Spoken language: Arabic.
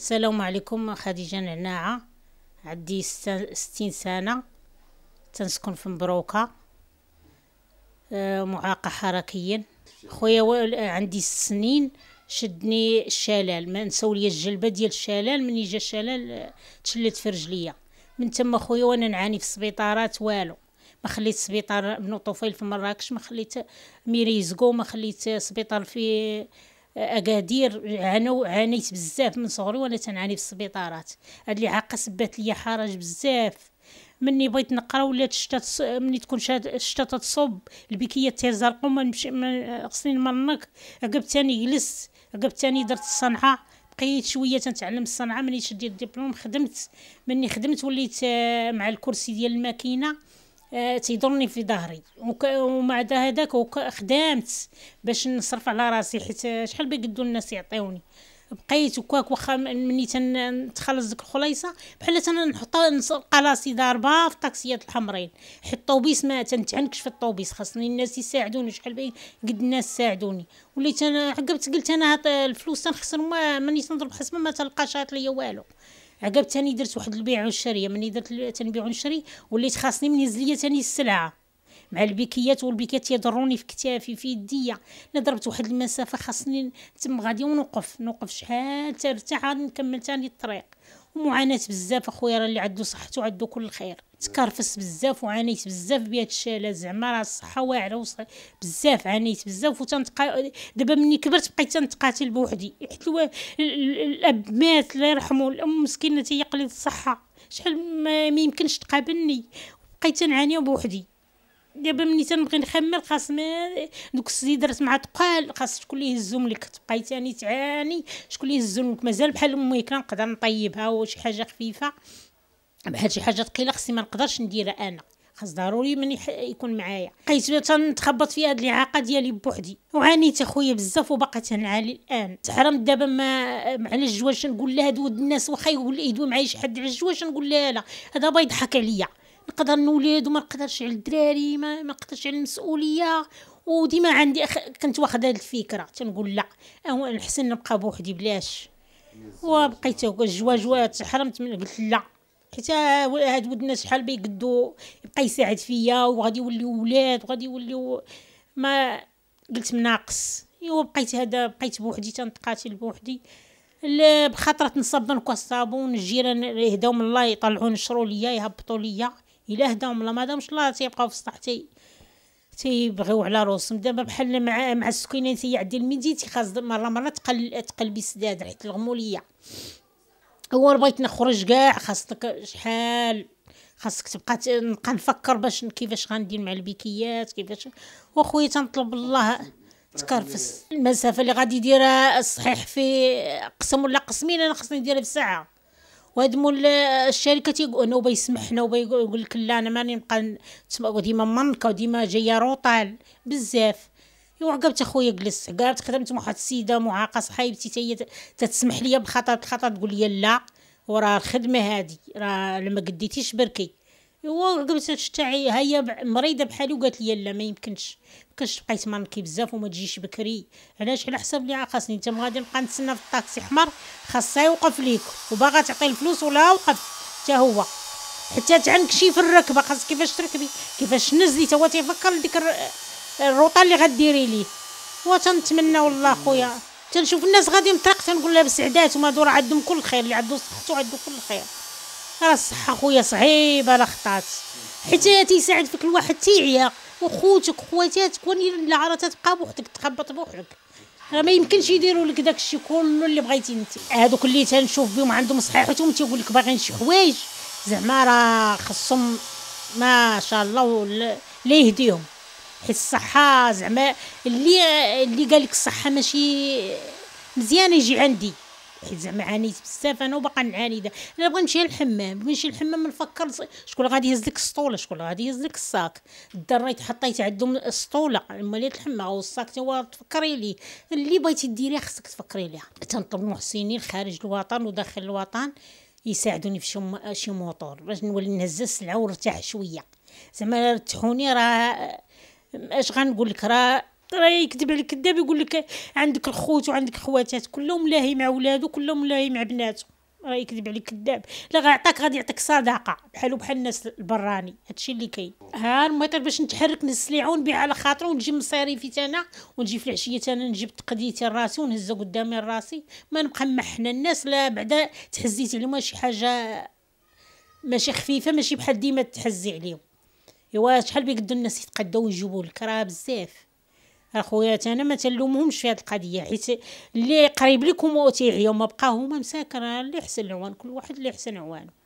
السلام عليكم خديجة نعناعة عندي ستين سنة تنسكن في مبروكة آه، معاقة حركيا خويا عندي ست سنين شدني الشلال ما نساو ليا الجلبه ديال الشلال من جا الشلال آه، تشلت في رجليا من تما خويا وانا نعاني في السبيطارات والو ما خليت سبيطار بنو طفيل في مراكش ما خليت ميريزكو ما خليت سبيطار في اكادير عنو عانيت بزاف من صغري وانا تنعاني في السبيطارات هاد اللي عاقه سبات ليا حرج بزاف مني بغيت نقرا ولا الشتا مني تكون الشتا تصب البكيه تير ما نمشي خصني نمرنك عقب تاني جلست عقب تاني درت الصنعه بقيت شويه تنتعلم الصنعه مني شديت الدبلوم خدمت مني خدمت وليت مع الكرسي ديال الماكينه آه، تيضرني في ظهري ومع هذاك خدامت باش نصرف على راسي حيت شحال بيقدو الناس يعطيوني بقيت وكاك واخا مني تنتخلص ديك الخليصه بحال انا نحطها نلقى راسي ضاربه في الطاكسيات الحمرين حيت الطوبيس ما تنتعنكش في الطوبيس خاصني الناس يساعدوني شحال بين قد الناس ساعدوني وليت انا عقبت قلت انا هاد الفلوس تنخسر ما ماني تنضرب حسب ما تلقاش هات ليا والو عقب تاني درت واحد البيع والشري ملي درت تنبيع ونشري وليت خاصني من ليا تاني السلعه مع البيكيات والبيكات يضروني في كتافي في يديا انا ضربت واحد المسافه خاصني تم غادي ونوقف نوقف شحال ترتاح نكمل تاني الطريق ومعاناه بزاف اخويا راه اللي عنده صحته عنده كل خير تكرفس بزاف وعانيت بزاف بهاد لا زعما راه الصحه واعره بزاف عانيت بزاف وتنتقا دابا مني كبرت بقيت تنتقاتل بوحدي حيت الاب مات الله يرحمه الام مسكينه تيقلي الصحه شحال ما يمكنش تقابلني بقيت نعاني بوحدي دابا ملي تنبغي نخمر خاص ما دوك درت مع تقال خاص شكون اللي يهزهم لك تبقاي تاني تعاني شكون اللي يهزهم لك مازال بحال امي كنقدر نقدر نطيبها وشي حاجه خفيفه بحال شي حاجه ثقيله خصني ما نقدرش نديرها انا خاص ضروري من يح... يكون معايا بقيت تنتخبط في هاد الاعاقه ديالي بوحدي وعانيت اخويا بزاف وباقا تنعاني الان تحرمت دابا ما على الجواج نقول لها هاد الناس واخا يقول يدوي معايا شي حد على الجواج نقول لها لا هذا بيضحك عليا نقدر نولد وما نقدرش على الدراري ما نقدرش على المسؤوليه وديما عندي أخ... كنت واخده الفكره تنقول لا الحسن نبقى بوحدي بلاش وبقيت جوا جوا تحرمت من قلت لا حتى هاد ودنا شحال بيقدو يبقى يساعد فيا وغادي يوليو ولاد وغادي يوليو ما قلت مناقص ايوا بقيت هذا بقيت بوحدي تنتقاتل بوحدي بخاطر تنصب نكوى الصابون الجيران يهداو من الله يطلعون نشروا ليا يهبطوا ليا الا هداهم الله ما دامش الله تيبقاو في السطح تي تيبغيو على روسهم دابا بحال مع مع السكينه تيعدي الميدي خاص مره مره تقل تقلبي سداد حيت الغموليه هو بغيت نخرج كاع خاصك شحال خاصك تبقى نبقى نفكر باش كيفاش غندير مع البيكيات كيفاش واخويا تنطلب الله تكرفس المسافه اللي غادي يديرها الصحيح في قسم ولا قسمين انا خصني نديرها في ساعه وهادمو آه، الشركه تيقول نوبه يسمح نوبه يقول لك لا انا ماني نبقى ديما منكه وديما جايه روطال بزاف ايوا عقبت اخويا جلس قالت خدمت مع واحد السيده معاقه صحيبتي تاهي هي تتسمح لي بالخطر الخطر تقول لي لا وراه الخدمه هادي راه لما قديتيش بركي وقلت تاع هيا مريضه بحالي وقالت لي لا ما يمكنش كاش تبقاي تمرنكي بزاف وما تجيش بكري علاش على حساب لي آه، خاصني انت غادي نبقى نتسنى في الطاكسي حمر خاصها يوقف ليك وباغا تعطي الفلوس ولا وقف حتى هو حتى تعنكشي في الركبه خاص كيفاش تركبي كيفاش نزلي تا هو تيفكر ديك الروطه اللي غديري ليه تنتمنى والله خويا تنشوف الناس غادي مطرق تنقول لها بسعدات وما دور عندهم كل خير اللي عندو صحته عندو كل خير اصح اخويا صعيبه لا خطات حيت تيساعد فيك الواحد تيعيا وخوتك خواتاتك لا عرا تبقى بوحدك تخبط بوحدك راه ما يمكنش يديروا لك داكشي كله اللي بغيتي انت هادوك اللي تنشوف بهم عندهم صحيحتهم تيقول لك باغيين شي حوايج زعما راه خصهم ما شاء الله اللي يهديهم حيت الصحه زعما اللي اللي قال لك الصحه ماشي مزيانه يجي عندي حيت زعما عانيت بزاف انا وباقا نعاني انا بغيت نمشي للحمام بغيت نمشي للحمام نفكر شكون غادي يهز لك السطوله شكون غادي يهز لك الصاك الدراري تحطيت عندهم السطوله مليت الحمام والصاك هو تفكري ليه اللي بغيتي ديريه خصك تفكري ليها تنطلب محسنين خارج الوطن وداخل الوطن يساعدوني في شي شي موطور باش نولي نهز السلعه ونرتاح شويه زعما رتحوني راه اش غنقول لك راه راه يكذب عليك كذاب يقول لك عندك الخوت وعندك خواتات كلهم لاهي مع ولادو كلهم لاهي مع بناتو راه يكذب عليك كذاب لا غيعطاك غادي يعطيك صداقه بحالو بحال الناس البراني هادشي اللي كاين ها المطر باش نتحرك نهز السليعه ونبيع على خاطري ونجي من صريفي تانا ونجي في العشيه تانا نجيب تقديتي راسي ونهزها قدامي راسي ما نبقى محنا الناس لا بعدا تحزيت عليهم شي حاجه ماشي خفيفه ماشي بحال ديما تحزي عليهم ايوا شحال بيقدو الناس يتقداو ويجيبوا لك راه بزاف اخويا انا ما تلومهمش في هذه القضيه حيت اللي قريب لكم وتيعيو ما بقى هما مساكر اللي حسن عوان كل واحد اللي حسن عوانه